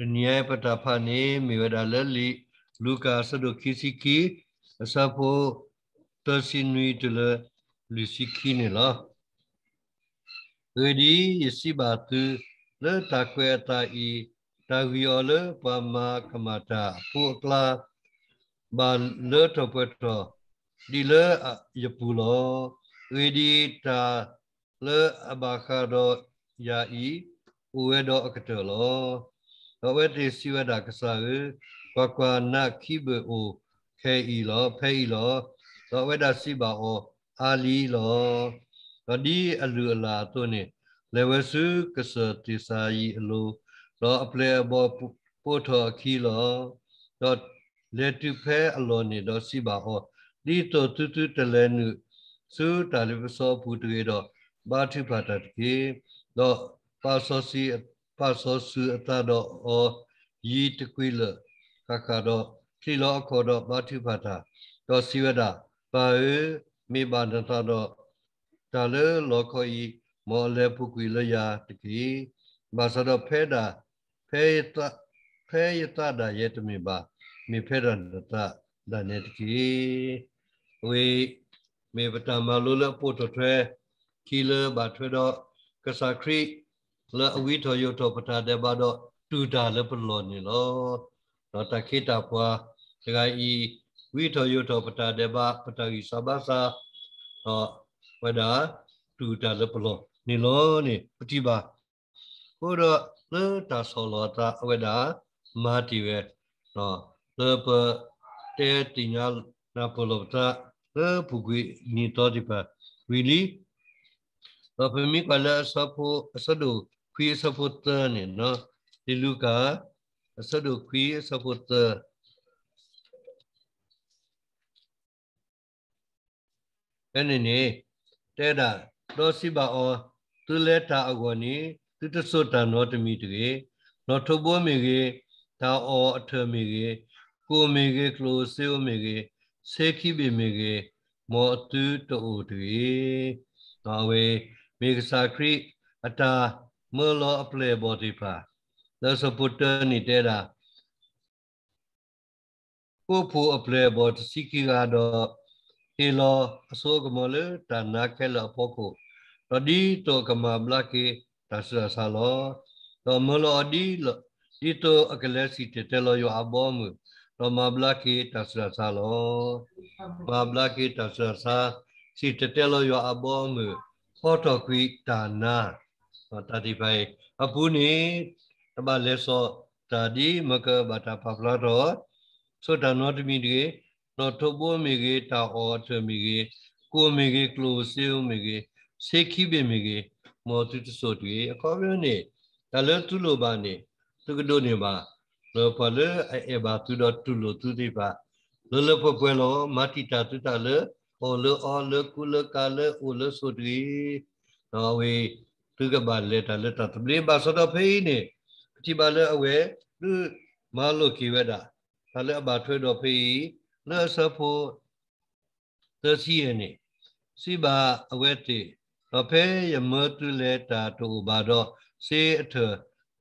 dunia patapani miwada lali luka sado kisiki asapo tersinui tula lusiki ni la Edi yesi batu le takwe ta i tawiole pama kamata putla ban le topeto di le yepulo Edi ta le abakado ya i uwedo akatelo လောဝတိစီဝဒကဆာကွာကွာနာခိဘအိုခဲဤလောဖဲဤလောလောဝဒစီဘာအောအာလီလောတော့ဒီအလူအလာတို့နဲ့လေဝစုကဆတိစာယီအလိုလောအပလေဘောပို့ထော်ခီလောတော့လေတုဖဲအလောနေတော့စီဘာဟောဒီတော့တူတူတလဲနုစုတာလီပစောပူတွေတော့ဘာတိဖတာတကေတော့ပါစောစီပါစောစုအတတော့အော်ยีตะกุยละคาคาดอคลีลอขอดอปาทุปาทาดอสิวดาปาเอเมบานะทาดอตาเลลอขอยีมอเลปุกุยละยาตะกีบาสะดอเพดาเพยตะเพยตะดาเยตเมบามีเพดานะตะดาเนตะกีเวเมปตามาลุละปุตตะแทคีเลบาทเวดอกะสาครีလအဝိထောယုထောပထာတဲ့ဘာတော့တူတာလည်းပလောနေလို့တော့တခိတာဖွာတကယ်ဤဝိထောယုထောပထာတဲ့ဘာပထာကြီးသဘာသာတော့ဝဒတူတာလည်းပလောနေလို့နေပတိပါဟိုတော့လေတာဆောလောတာဝဒမာတိဝဲတော့လေပတေတိညာနာပလောတာလေပုဂွေနေတော်ဒီပါ really ဘဖမိကလည်းဆဖို့ဆဒု qui saputa ni no di luka asadu qui saputa ene ni teda do siba o tu leta agoni tu tu sota no to mi tu ge no tho bo mi ge ta o atha mi ge ko mi ge klo se o mi ge se khi bi mi ge mo tu to o tu ge no we mi sa kri ata မလောအပလေဘောတိပါလောစပုတ္တနိတေရာကိုဖူအပလေဘောတစီကီကတော့ဟေလောအစောကမလေတနာခဲလဖို့ကိုရဒီတောကမဘလကေတဆဆာလောတော့မလောဒီလဒီတောအကလဲစီတေလောယောအဘောမှုတော့မဘလကေတဆဆာလောမဘလကေတဆဆာစီတေလောယောအဘောမှုဟောတော်ခွီတနာ35 apuni taba leso tadi maka bata paplaro so danot mi de no thobo mi ge ta o thwe mi ge ko mi ge close o mi ge sekhi be mi ge mo tu tu so de akobyo ne ta le tu lo ba ne tu ko do ne ba lo pa le e ba tu do tu lo tu di ba lo lo pa pwe lo ma ti ta tu ta le o le o le ku le ka le o le so de no we သူကပါလက်တာလက်တာတပလေးပါဆိုတော့ဖိနေပတိပါလက်အဝဲသူမလို့ကိဝဲတာဒါလည်းအပါထွေးတော့ဖိလဲဆဖို့သစီရနေစိပါအဝဲတိတော့ဖဲရမတူလက်တာတူပါတော့စေအထ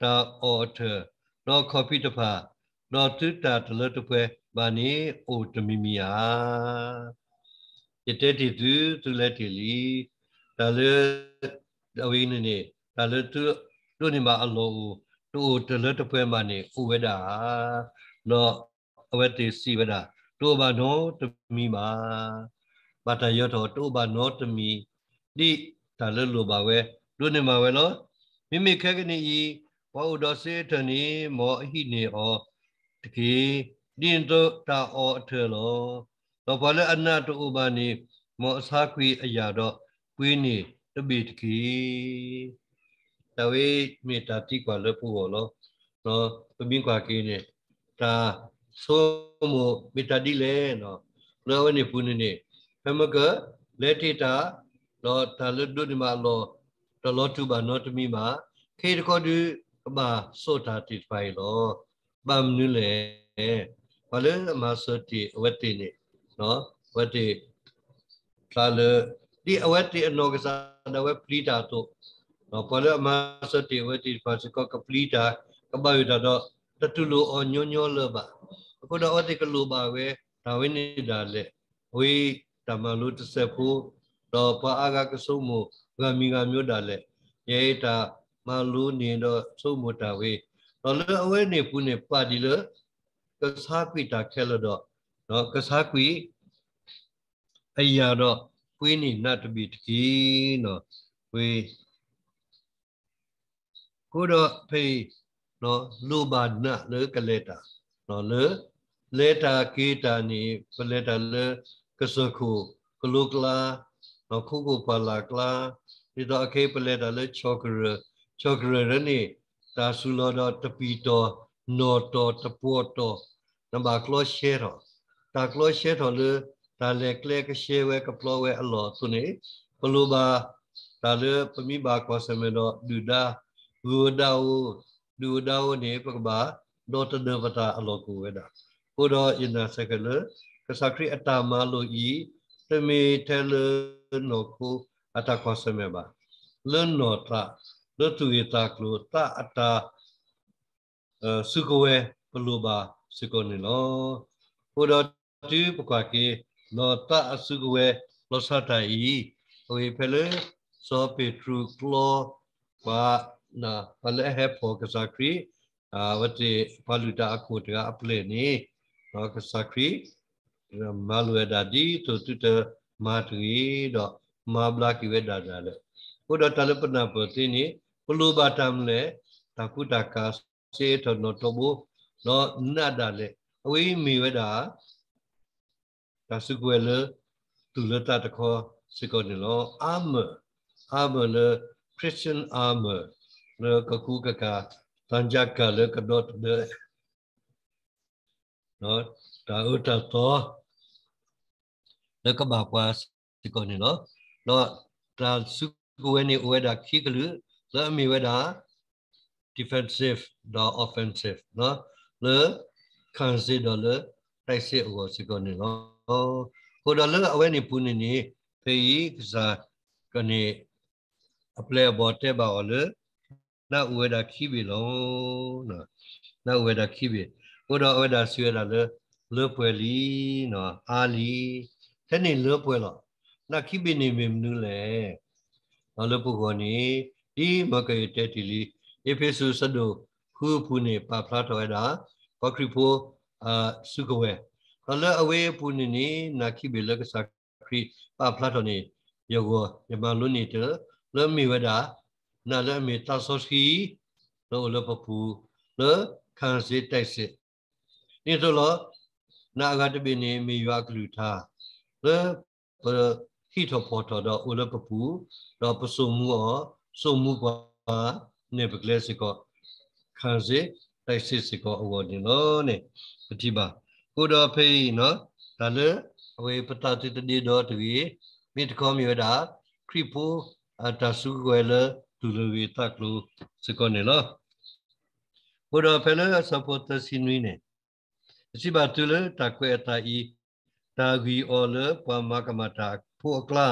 တာအော်ထတော့ခေါ်ပြီးတဖာတော့တူတာတလတ်ပွဲဘာနေအိုတမီမီယာရတဲ့တူသူလက်တီလီဒါလည်းအဝေးနေနေဒါလည်းသူတို့နေမှာအလောဦးတို့တလက်တပွဲမှာနေဥဝေဒာတော့အဝတိစီဝဒတို့ဘာနောတမီမှာဘာတရတော်တို့ဘာနောတမီတိဒါလည်းလိုပါပဲတို့နေမှာပဲနော်မိမိခက်ကနေဤဘောဒစေထနီမောအဟိနေဩတကေဒင်းတို့တာဩအထေလောတော့ဘာလဲအနတ်တို့ဘာနေမောအစာခွေအရာတော့ကွေးနေတပိတကီတဝေမေတ္တာတိကွာလွယ်ဖို့ဘောလို့နော်ပမင်းကွာကင်းနဲ့ဒါဆိုမှုမေတ္တာတိလဲနော်လောဝနေပုန်နေဖမကလက်တိတာလောတာလွတ်ဒုဒီမာလောတလောတုဘာနောတမီမာခေတကောတုအမဆောတာတိပိုင်လောပမ်နုလေဘာလဲအမဆောတိအဝတ္တိနေနော်ဝတ္တိသာလဒီအဝတ္တိအနောကစား na we plida to no pala ma so te we ti pa se ko ka plida ka ba yuda do ta tu lo o nyo nyo lo ba ko do o te ka lo ba we da we ni da le we ta ma lo te se phu do pa a ga ka so mo ga mi ga myo da le ye ta ma lo ni do so mo ta we do lo a we ni pu ni pa di lo ka sa kwi ta khe lo do no ka sa kwi အရာတော့ပွေးနေနတ်တပိတကီနော်ဝေးကိုတော့ဖေးနော်လိုပါနလေကလေတာနော်လေလေတာကေတာနီပလေတာလေကစခုကလုကလာနော်ခုကိုပါလာကလာဒီတော့အခေပလေတာလေချောကရချောကရရနီတာဆူလောတော့တပီတော်နော်တော်တပေါ်တော်နံပါတ်ကလောရှဲတော်တာကလောရှဲတော်လေဒါလေကလေကရှေဝဲကပလောဝဲအလောသူနေဘလိုပါဒါလေပမိပါကောဆမေတော့ဒူဒါဝူဒါဝူဒူဒါဝူနေပကဘာဒေါ်တဒဝတာအလောကိုဝဲတာဟိုတော့အင်နာဆက်ကလေကစခရိအတာမလိုဤတမေထဲလနောကိုအတာကောဆမေပါလွန်နောတာလွတ်သူရတာကလိုတာအတာစုကဝဲဘလိုပါစကောနေလောဟိုတော့ဒီပကွာကေ no ta asugwe lo sata i we pele so petru klo ba na pale he pho kasakri a wate paluta akho ta aple ni no kasakri malwe da di to tuta matri do ma bla ki we da da le ko do talapna po ti ni pulu ba tam le takuta ka se to no to bu no na da le အဝိမိဝဒဒါစုကွယ်လသူလတတခေါ်စကောနေလောအာမအာမလခရစ်စတန်အာမလကကူကကတန်ဂျက်ကလကဒေါ့ဒေနော်ဒါဥတတော်လကဘာကွာစကောနေလောတော့ဒါစုကွယ်နေဝဲဒါခိကလူလဲမီဝဲဒါ defensive ဒါ offensive နော်လဲ consider လဲတိုက်စစ်ဟောစကောနေလောကိုတော်လည်းအဝဲနေပူနေနေဖေကြီးကစားကနေအပလေဘော်တဲ့ပါလေနောက်ဝဲတာခိပြီလုံးနော်နောက်ဝဲတာခိပြီကိုတော်ဝဲတာဆွေတာလေလွယ်ပွဲလီနော်အာလီတဲ့နေလွယ်ပွဲလို့နောက်ခိပြီနေမင်းနူးလေနော်လွယ်ပုဂ္ဂိုလ်နေဒီမကေတဲ့တီလီအဖေဆုစဒုခုဖူနေပါဖလာတော်ရတာဘခရီဖိုအာစုကဝဲကလအဝေးပုန်နီနာခိဘေလကစခရီပပလာတိုနီယောဂယမလုနီတလမီဝဒနာလမီတဆောစီလောလပပူလခံစေတိုက်စစ်နေဆိုလနာဂတပိနေမီယွာကလူထာလပဟီထောပေါ်တော်တော့ဥလပပူတော့ပစုံမှုောစုံမှုပါနေပကလေစကောခံစေတိုက်စစ်စကောအော်ဒီလောနေပတိပါကိုတော်ဖေးနော်ဒါလည်းအဝေပတတိတတိတော်သူကြီးမိတခေါမြေတာခရပိုအတဆုကွယ်လသူလူဝေတကလူစကောနေလားဘုရားဖလဲဆပတ်တစီနွိနေအစီပါတူလတကွယ်တာဤတာဂီအော်လပမကမတာဖိုကလာ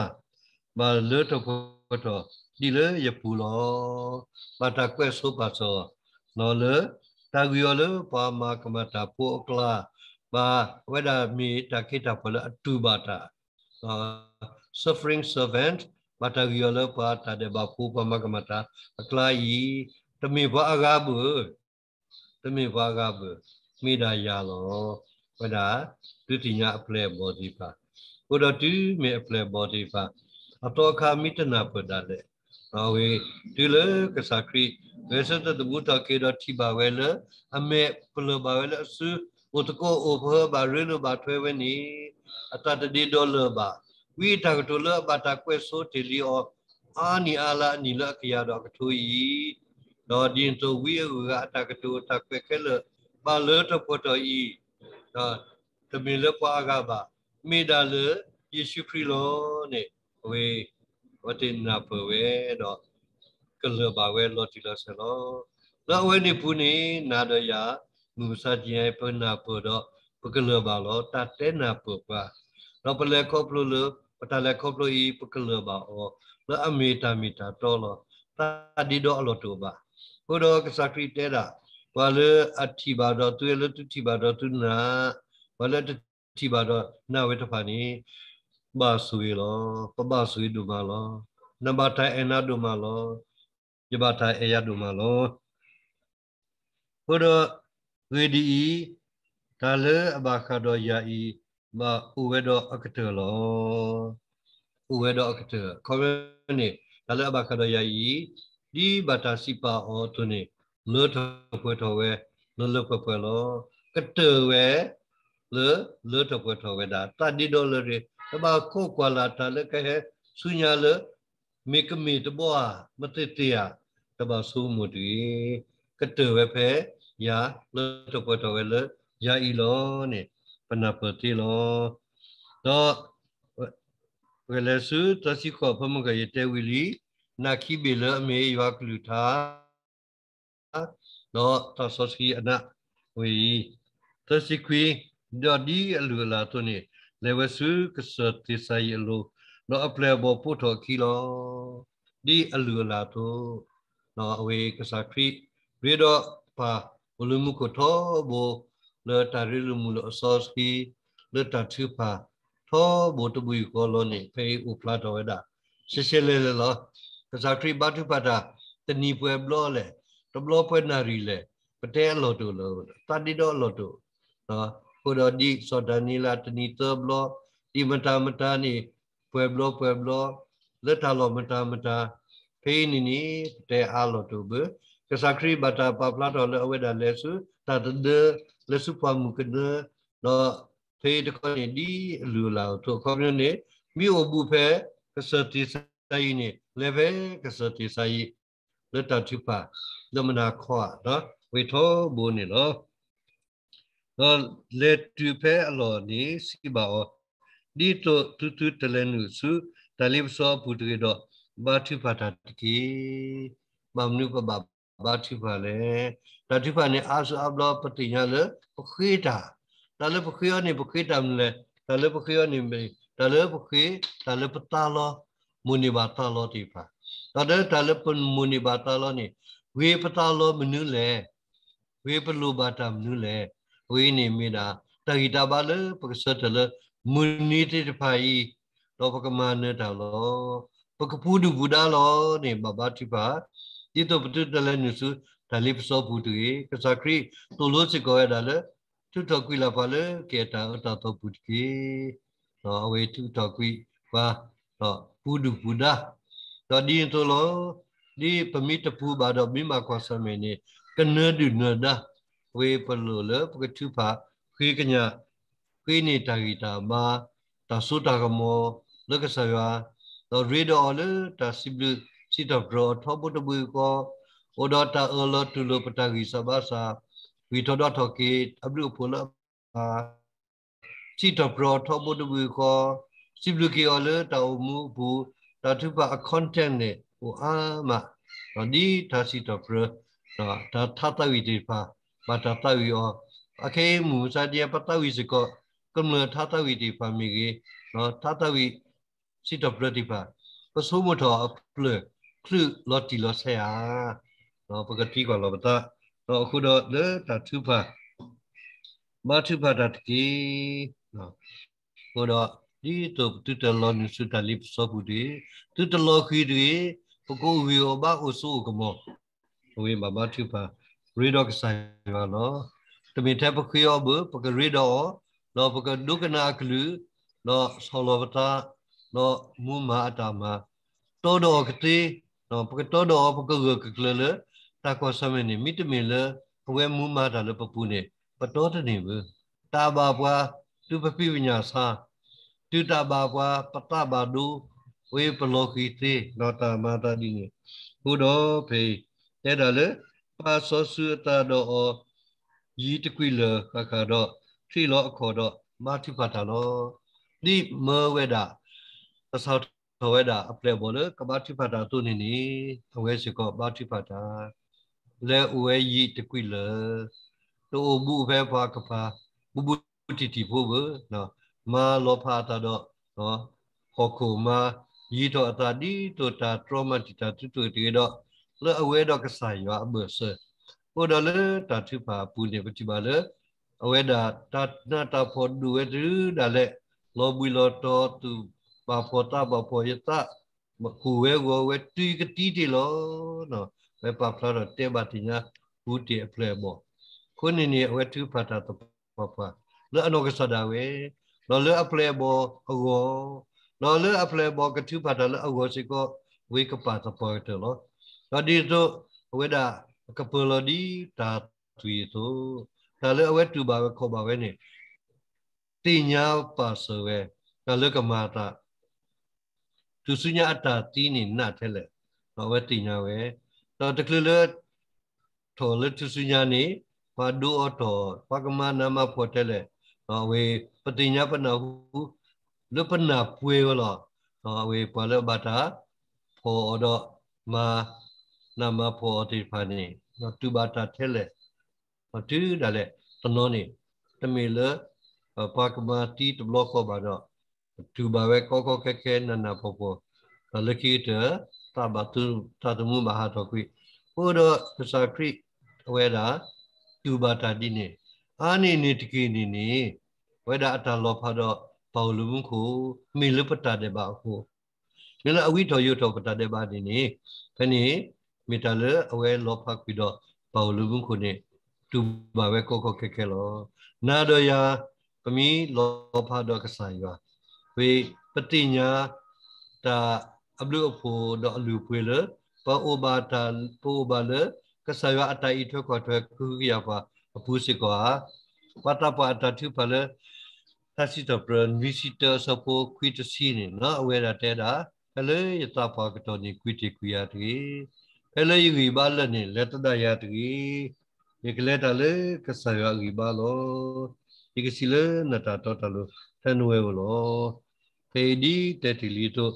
မလွတ်တော့တော့ဒီလေရပူလောမတာကွယ်ဆိုပါစော နော်လတာဂီအော်လပမကမတာဖိုကလာ ba whether me takita pala tu bata suffering servant bata yola pa ta de ba ku pa magamata akla yi tami ba aga bu tami ba aga bu mi da ya lo whether tu ti nya aple body pa ko do tu me aple body pa atoka mitana pa da le တော်ဝေဒီလကစခရီဝေစတတဘူတကေဒတိဘာဝဲလအမေပလဘာဝဲလအဆူอุตโกโอเพอบาริลบาทเวนีอัตตดีดอลบาวิทักตุลบาตะเควโซติลิโอအာနီအာလာနီလကရတော့ကထူဤတော့ဒီတို့ဝိယကအတကတူတကွက်ခဲလပါလောတပတော်ဤတော့တမင်လပွားကပါမိဒါလယေရှုခရစ်လောနဲ့ဝေဝတိနာပဝေတော့ကလပါဝဲလောတိလဆလောလောဝဲနေပူနေနာဒယာนูซาจีไอเปนาเปดอปกเลือบาลอตัดเตนาเปปาเราไปเลยครบลูลือปตาเลยครบลูอีปกเลือบาออแล้วอเมตามิตาตอลอตาดิดออลอตัวบาဘုရောကစကရီတဲတာဘာလဲအထိပါတော့သူလည်းသူထိပါတော့သူနာဘာလဲထိပါတော့နာဝေတဖာနီဘာဆွေလောပပဆွေဒုမလောနဘာထိုင်အနာဒုမလောယဘာထိုင်အယဒုမလောဘုရောငွေဒီဤဒါလေအဘခါတော်ယာဤမဥဝေတော်အကတေလောဥဝေတော်အကတေခေါ်ရနေဒါလေအဘခါတော်ယာဤဒီဘတာစီပါအောတုန်လွတ်တော်ဖွဲ့တော်ဝဲလွတ်လွတ်ဖွဲ့ဖွဲ့လောကတေဝဲလွတ်လွတ်တော်ဖွဲ့တော်ဝဲဒါတတိတော်လေတဘာခုတ်ကွာလာတာလေကဟဲဆုညာလေမေကမီတဘောမတတရတဘာဆူမှုတီကတေဝဲဖဲ ya lo to po to le ya i lo ni pana po ti lo do we le su ta si ko pa mo ga ye te wi li na ki be le me ya klu tha do ta so si ana wi ta si kwi do di lu la to ni le we su ka so ti sa ye lo no a ple bo po to ki lo di a lu la to no a we ka sa kwi ရေတော့ပါ ulumu kutho bo le tari lumu lo sos ki le ta thu pa tho bo tu bui ko lo ni pe u pla to we da se se le le lo ka sa tri ba thu pa da te ni pwe blo le to blo pwe na ri le pa te lo tu lo ta di do lo tu no ko do di so da ni la te ni te blo di ma ta ma ta ni pwe blo pwe blo le ta lo ma ta ma ta pe ni ni te a lo tu bu ကစခရီဘတာပပလာတော်လဲအဝဲတာလဲစုတာတဒလဲစုဖာမှုကနတော့ဖေးတခဏဒီလူလာတို့ခေါမျိုးနေမြို့ဘူဖဲကစတိဆိုင်နေလဲပဲကစတိဆိုင်လက်တတူပါလမနာခွာနော်ဝေထောဘူနေနော်တော့လက်တူဖဲအလော်နေစီပါောဒီတော့တူတူတလဲနုစုတလိပစောပူတွေတော့ဘာတူပါတာတကီမမနုပဘာဘာတိဖာလေဒါတိဖာနေအာဆအဘလပတိညာလေပခိတာဒါလေပခိယောနေပခိတံလေဒါလေပခိယောနေမေဒါလေပခိဒါလေပတာလောမုန်နိဘာတာလောတိဖာဒါလေဒါလေပမုန်နိဘာတာလောနေဝေပတာလောမနုလေဝေပလူဘာတာမနုလေဝေနေမေတာတဟိတာဘာလေပက္ဆတ်လေမုန်နိတိတဖာဤတော့ပကမနတာလောပကပုဒုဘုဒ္ဓလောနေဘဘာတိဖာတိတပတုတလည်းနုစုဒါလေးပစောဘူးတူကြီးကစခရီတိုလို့စကောရဒါလည်းသူတော်ကွီလာပါလေကေတာအတတော်ဘူးကြီးတော့အဝေသူတော်ကွီပါတော့ဘူးဒူဘူးဒါတော့ဒီတိုလို့ဒီပမိတပူပါတော့မိမခေါ်ဆမင်းနေကနဲဒူနဒါဝေပလူလေပကသူပါခေကညာခေနေတာဂီတာမာတဆုတာကမောလက္ခဆာယတော့ရေဒော်လေတစီဘလူ sit of draw thobu to bu ko odota olo tulu patagi sabasa we to dot hoki abru pula sit of draw thobu to bu ko siblu ki ole ta mu bu ta thu ba a content ne o a ma di ta sit of draw ta ta ta wi di pa ba ta ta wi o a ke mu sa dia pa ta wi se ko ကမ္မထာတဝိတိပါမိကေနော်ထာတဝိစိတပရတိပါပသုမထောအပလคือรถที่รถเสียเราปกติกว่าเราบ้าเราคุณเนอตัดทุบะมาทุบะตัดกีเพราะนี่ตัวตัุตลอนิสุตาลิปสอบุตีตัวตลอคือดีปกติวิวบ้าอุศุกมอวิมามาทุบะรีดอกใส่มาเนาะแต่มีแทบคือเอาบุปกติรีดอเราปกติดูกันอักลุเราสโลบตาเรามุมมาตามาโตดอกที่ no porque todo porque go klele ta ko samene mit mele pwe mu ma da le pu ne pa to de ne bu ta ba bwa tu pa pi nya sa tu ta ba bwa pa ta ba du we pa lo ki te no ta ma ta di ne hu do pe te da le pa so su ta do o yi te kwi le ka ka do thi lo ko do ma ti pa ta lo ni me we da ta sa ဘဝဒအပလက်ဘောလကဘာတိဖတာတုန်နီအဝဲစကောဘာတိဖတာလဲအဝဲယီတကွိလတိုဘူးဖဲဖာကဖာဘူဘူတီတီဖို့ဘနော်မာလောဖာတာတော့နော်ဟောကူမာယီတော့အတာဒီတိုတာထရမတီတာတူတူတီတော့လဲအဝဲတော့ကဆိုင်ရွာဘဆဟိုတော့လဲတာတိဖာပူနေပတိပါလဲအဝဲတာတာနာတာဖို့ဒူဝဲတူဒါလဲလောဘီလောတော့သူဘာဖောတာဘာဖောယတာမကူဝဲကောဝဲတီကတီတီလောနော်ဝဲပါဖလာတော့တဲပါတင်ညာဘူးတီအဖလဲပေါ့ခုနေနေဝဲသူဖတာတပပလောအနောကဆဒါဝဲလောလောအဖလဲဘောဟောလောလောအဖလဲဘောကသူဖတာလောအဝစီကောဝေကပါတပေါ်တယ်လောဒါဒီတော့ဝဲတာကပလောဒီတာသွေတော့ဒါလောအဝဲတူပါပဲခေါ်ပါပဲနေတင်ညာပါဆိုဝဲဒါလောကမာတာသူစညာအတာတီးနေနတ်ထဲလေတော့ဝဲတင်ညာဝဲတော့တကလလထော်လသူစညာနေဘာဒူအတော်ပကမနာမဖော်တယ်လေတော့ဝေပတိညာပနာဟုလပနာပွေလောတော့ဝေပလဘတာဖော်တော့မနာမဖော်တိဖာနေတော့တူဘတာထဲလေတော့တူဒါလေတနောနေတမေလပကမတီတဘလော့ခောဘာတော့တူပါပဲကောကောခဲခဲနနာပေါ်ပေါ်လကိတတဘတူတတမှုမဟာတော်ခွိဟိုတော့သစာခရိအဝဲတာတူပါတာတိနေအာနေနေတကိနေနေဝဲတာအတလောဖတော့ဘောလူမှုခုမိလပတတဲ့ပါခုငလအဝိတော်ယုတော်ပတတဲ့ပါဒီနေခဏိမိတလအဝဲလောဖခွိတော့ဘောလူမှုခုနေတူပါပဲကောကောခဲခဲလောနာတော့ယာပမီလောဖတော့ကဆာယောဝေပတိညာတာအဘလူအဖို့တော့အလူပွေလဘောအဘာတာပိုဘလကဆယအတိုင်ထွက်ခွာထွက်ခုကရပါအပူစစ်ကွာပတပတာသူပါလေသစီတပရန်ဝီစီတာစပိုခွီတစီနေနော်အဝဲတာတဲတာအလေရတာပါကတော်နေခွီတီခွီရတီအလေယူရီပါလက်နေလက်တတရတီဒီကလက်တလေကဆယရီပါလောဒီကစီလနတာတော်တလို့တန်ဝဲလောပေဒီတက်တီလီတို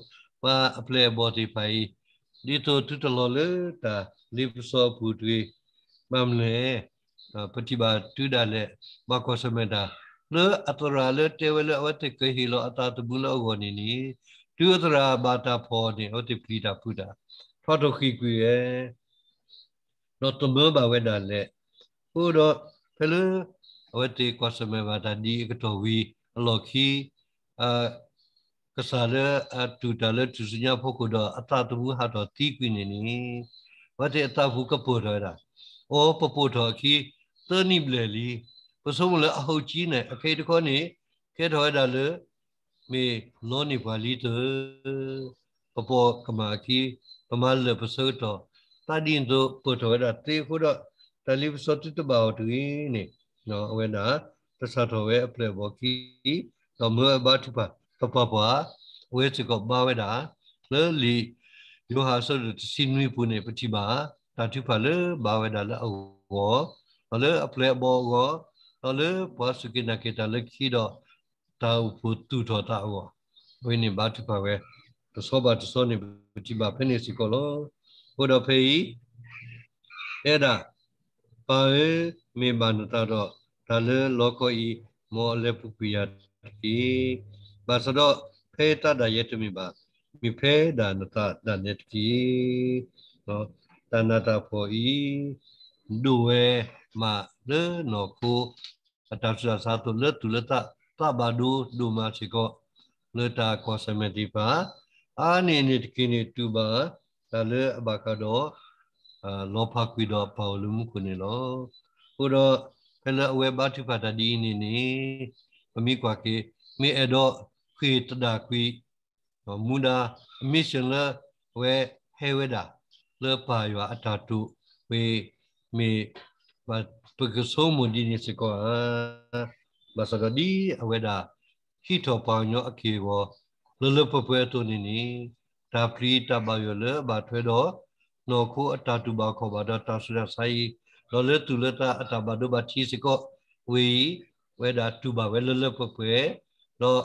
ပါအပလေဘော်တီဖိုင်ဒီတိုတူတလောလေတာလီပစောပူတွေမမ်လေပတိပါတူဒါလေမကောစမေတာလေအတရာလေတေဝလေဝတ်ကေဟီလောအတာတဘူးလောဂောနီနီတူအတရာဘာတာဖော်နေဟောတိပီတာပူတာထောတခိကွေတော့တမောဘဝဒါလေဟိုတော့ဖလေဝတ်တေကောစမေဘာတာဒီကတော်ဝီအလောခီအာ kasale atu dale tusunya poko do atatu bu ha do ti kwi ni ni wa te atafu ka po do da o po po do ki te ni ble li po so le a ho chi ne a ke de ko ni ke do da le me no ni ba li te po po ka ma ki pa ma le po so do ta din do po do da te ko do ta li so tu ba o tu ni no we na ta sa do we a ple bo ki တော့မဘာတူပါကပပဝေစကဘဝဒလေလီယောဟာဆုတစီနွေပုန်ပတိမာတာတုဖလေဘဝဒလအောဘလေအပလေဘောကောအလေပဝစကိနကေတလခိဒတာဥပုတုထောတာအောဝိနိဘာတုဖဝေတသောဘတသောနိပတိမာဖိနိစီကောလောဘုဒ္ဓဖေဤအဲ့ဒါပါေမေမန္တတော်ဒါလေလောကဤမောလေပုပိယတိ basado peta da yetumi ba mi pe da nata da netki no tanata po i duwe ma le no ku atasya satu le tuleta tabadu duma siko leta kosemeti ba ani netki ni tu ba ta le bakado lo pakwi do paulum kunilo udo ဖလအဝဲဘာတိဖတာဒီနီနီမမီကွာကေမေအဒောခွေတဒခွေမူနာမစ်ရှင်လဝဲဟဲဝဒလေပါယအတတုဝေမေဘပကဆိုမူဒီနိစကောဘစကဒီအဝဒဟီထောပါညောအကေဝလလပပွဲတုနိနီတာပရိတဘယလဘထွေတော့နောခုအတတုဘခောဘဒတာဆရဆိုင်လောလတုလတာအတဘဒဘချီစကောဝေဝေဒတုဘဝေလလပပွဲတော့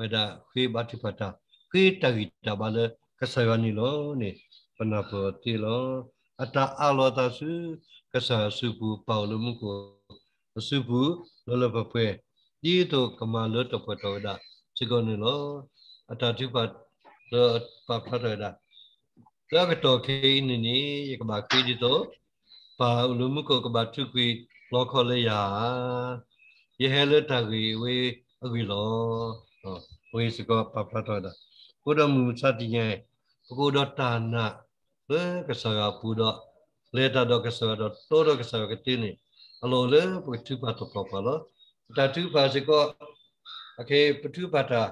weda khui bati pata khui tagi tabala kasayani lo ni penapoti lo ata alo tasu kasa subu paulo muko subu lolo papwe di to kamalo to pato weda sikoni lo ata tipat lo papato weda lo keto kei ni ni ya kabaki di to paulo muko kabatu kwi lo kole ya ye hele tagi we agilo ဝေစကောပပလတော်တာကိုတော်မူစတိယံပကိုတော်တာနာဘကဆရာပူတော်လေတာတော်ကဆရာတော်တော်တော်ကဆရာကတင်းနေအလိုလေပထုပတ်တော်ပါလောတတုပါစကောအခေပထုပတာ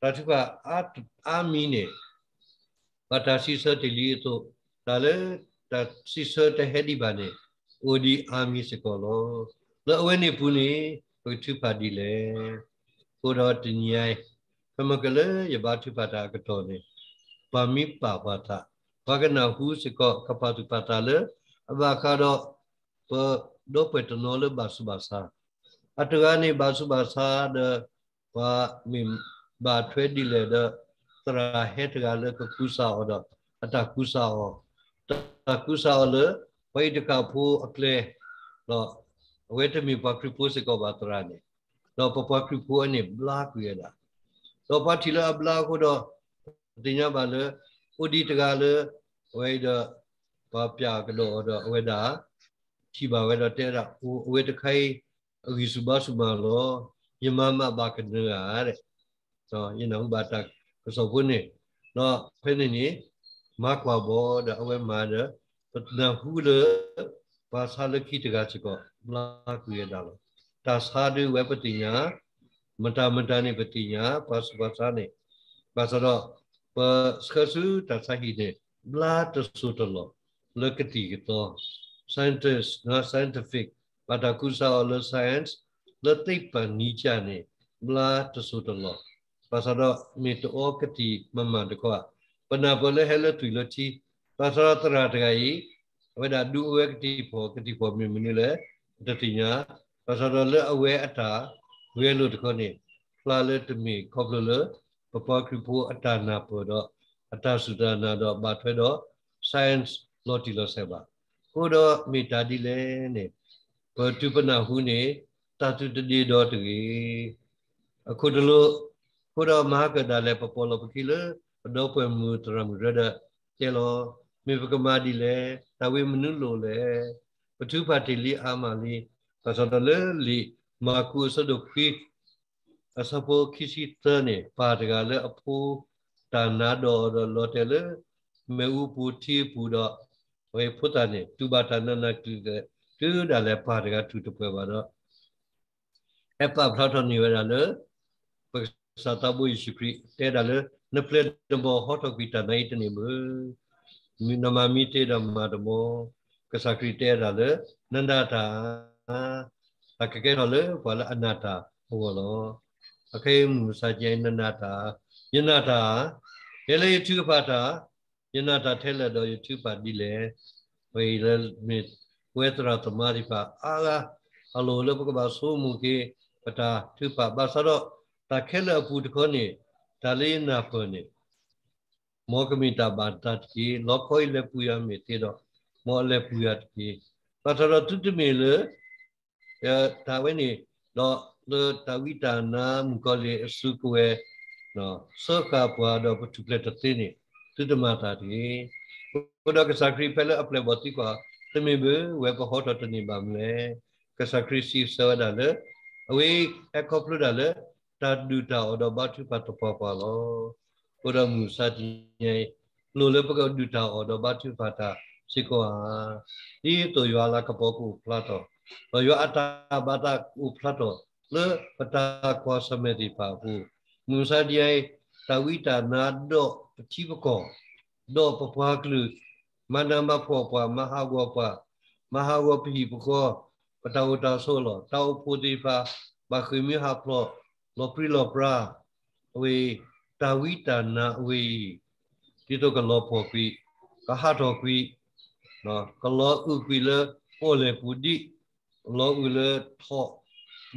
တတုပအာအာမီနေပတာစီစတလီတော့ဒါလေတစီစတဟဒီပါနေအိုဒီအာမီစကောလောလောအဝဲနေပူနေပထုပါဒီလေကိုတော်တညိုင်ဖမကလေယဘာတိပတာကတော်နေပမိပဝတာဘဂနဟုစကောကပတုပတာလေအဘခါတော့ပဒိုပတနောလဘဆုဘာသာအတကနေဘဆုဘာသာဒဘာမိဘာထွေဒီလေဒသရာဟေတကလေကကုစာဟောဒအတကုစာဟောတကုစာဟောလေဝိတကဖူအကလေတော့ဝေတမီပကရိပုစကောဘတရာနေတော့ပပခရခုအနေဘလာကူရတာတော့ပါတီလာဘလာကိုတော့တင်ရပါလေဥဒီတကလေဝေဒပပြကလို့တော့ဝေဒာချိပါဝေဒတဲရအဝေတခိုင်အဂိစုဘစုမလောယမမဘာကနရတဲ့တော့ယနုဘာတကစောဖုန်နေတော့ဖဲနေနေမကွာဘောတဲ့အဝေမာတဲ့ပတနာဟုလေပါသလခိတကချကောဘလာကူရတာလို့ hadi webetinya, mentah-mentahne betinya pas-pasane. Pasado, peskasu tasahine, bla lo, lekati gitu. Scientist, na scientific, pada kusa oleh science, letipa nijane, bla tesutelo. Pasado, meteo keti memadekwa. Penabole hele tuiloci, pasal terhadai, pada dua ketipo, ketipo miminile, tetinya, ဘာသာတော်လဲအဝဲအတာဝဲလို့တခေါနေဖလာလဲတမီခေါပလလဲပပခရပိုအတာနာပေါ်တော့အတာစုဒနာတော့ဘာထွဲတော့ science လို့တီလို့ဆက်ပါဟိုတော့မိတာဒီလဲနေဘတုပနာဟုနေတာတုတတိတော်တူအခုတလို့ဟိုတော့မဟာကတာလဲပပေါ်လို့ပကီလဲတော့ပွဲမူတရမရဒကျဲလို့မိဘကမာဒီလဲတဝေမနုလိုလဲပထုဖတ်တိလီအာမလီ tasatale li maku sadukhi asapo kisi tane patagale apu tanado lotele meu puti pudo we putane tubatana na kide tu dale pataga tu tupwe bado epa bhraton ni wedale satabu ishikri te dale ne ple dembo hotok bita nait ni mu namami te damma demo kesakri te dale nandata အကကဲတော့လေဘာလဲအနာတာဟောလောအခေမူစာကျိနနာတာယနာတာလေလေသူဖတာယနာတာထဲလက်တော့ယသူပါတိလေဝေလမေဝေတရတမရိပါအာလာအလိုလဘကဘာဆိုမူကေပတာသူပါဘာဆတော့တခဲလက်အပူတခေါနေဒါလေးနာဖွနေမောကမိတာဘာတတ်ကြီးလောခိုလေပူရမေတေတော့မောလေပူရတ်ကြီးပထရတုတမေလေဒါဝဲနေတော့ဒါဝိတာနာမူကလေအစုကွယ်နော်စောကပွားတော့ပထုလက်တသိနေသူတမတာဒီဘုဒ္ဓကစခရီဖဲလအပလက်ဝတိကတမင်ဘဝဲကဟောတော်တနေပါမလဲကစခရီစီဆောဒါလေအဝေးအခေါပလူဒါလေတဒူတာအော်တော့ဘာသူပတ်တော့ပါလောဘုဒ္ဓမူစာတိယေလိုလေပကဒူတာအော်တော့ဘာသူဖာတာစိကောဟာဒီတို့ရွာလာကပေါ်ကိုဖလာတော့ဘယောအတာဘာတာဥဖလာတော့လေပတာကောစမေတိပါဟုမူစာဒီယေတဝိတာနာဒောပတိပကောဒောပပွားကလုမန္တမဖောပွားမဟာဝပမဟာဝပိပကောပတဝတာဆောလောတောဖူတိပါဘခိမိဟာဖလောလောပရိလောပရာဝေတဝိတာနာဝေတိတောကလောဖောပိကဟတော်ကွိနော်ကလောဥကွိလေပောလေပုဒိလောဥလထော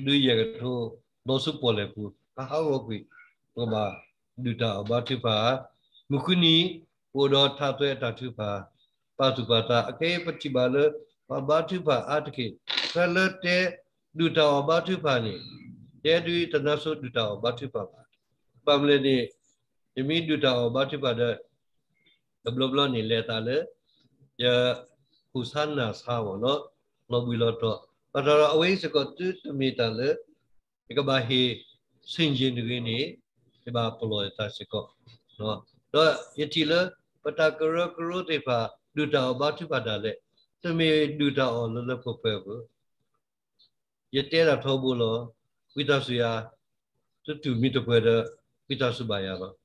ဒူရကထောဒောစုပေါ်လေပူကဟာဝကွေပမာဒူတာဘာတိပါမခုနီဩဒောထသွဲတတုပါပါစုပါတာအကေပတိပါလဘာတိပါအတကေဆလတေဒူတာဘာတိပါနေတေဒူတနဆုဒူတာဘာတိပါပမ်လေနေယမီဒူတာဘာတိပါတဲ့ဘလဘလနေလေတာလေယခုဆန်နာစာဘောနော်လောဘီလောတော့ Padara away seko tu tumita le ikabahi sinjin gini iba pulau ta seko. No. Do yati le patakuru kuru tipa duta oba tu pada le tumi duta o le le kope bu. Yati ra thobu lo wita suya tu tu mito pwede wita subaya lo.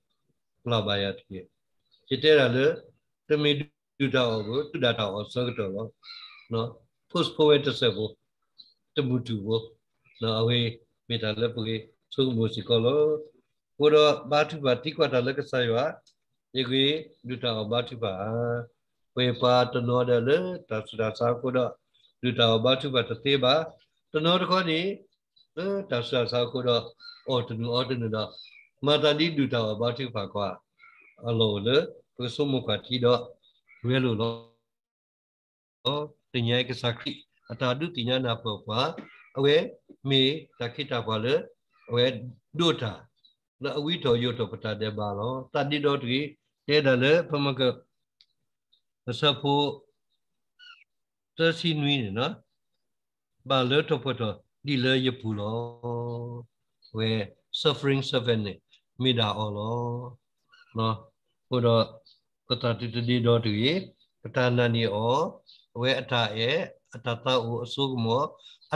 Labaya tiye. Yati ra le tumi duta o bu tu data o sego lo. No. Post poet sego. တမှုတူဘောနော်အဝေးမေတ္တာလက်ပုကေသုမှုစီကောလောကိုတော့ဘာထုပါတိကွတာလက်ကဆယောယေကွေဒုတာဘာထုပါဝေပါတနောတယ်လေတသဒသာကိုတော့ဒုတာဘာထုပါတသေးပါတနောတခေါနေတသဒသာကိုတော့အော်တနူအော်တနူတော့မာတတိဒုတာဘာထုပါကွာအလောလေကိုစုမှုကတိတော့ဝဲလို့တော့တင်ရဲ့ကစားခိအတာတုတိညာနာပောပွာအဝဲမေတခိတပါလေအဝဲဒုတာလအဝိထောယုတပတတဲ့ပါလောတတိတော်တိတဲ့တယ်လေဖမကသဖို့သစီနွေးနော်ပါလေတပတော်ဒီလေယပူလောဝဲ suffering servant နေမိတာအော်လောနော်ဟိုတော့ကတတိတတိတော်တိပတနာနီအောဝဲအထာရဲ့အတတအိုအစုကမော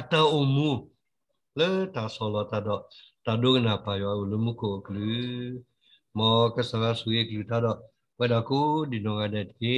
အတအုံမူလေတာဆောလတာတော့တာဒုကနာပါရောလူမှုကိုကလူမောကဆရာဆူရဲ့ကလူတာတော့ဝဲတော့ကိုဒီနောကတဲ့တီ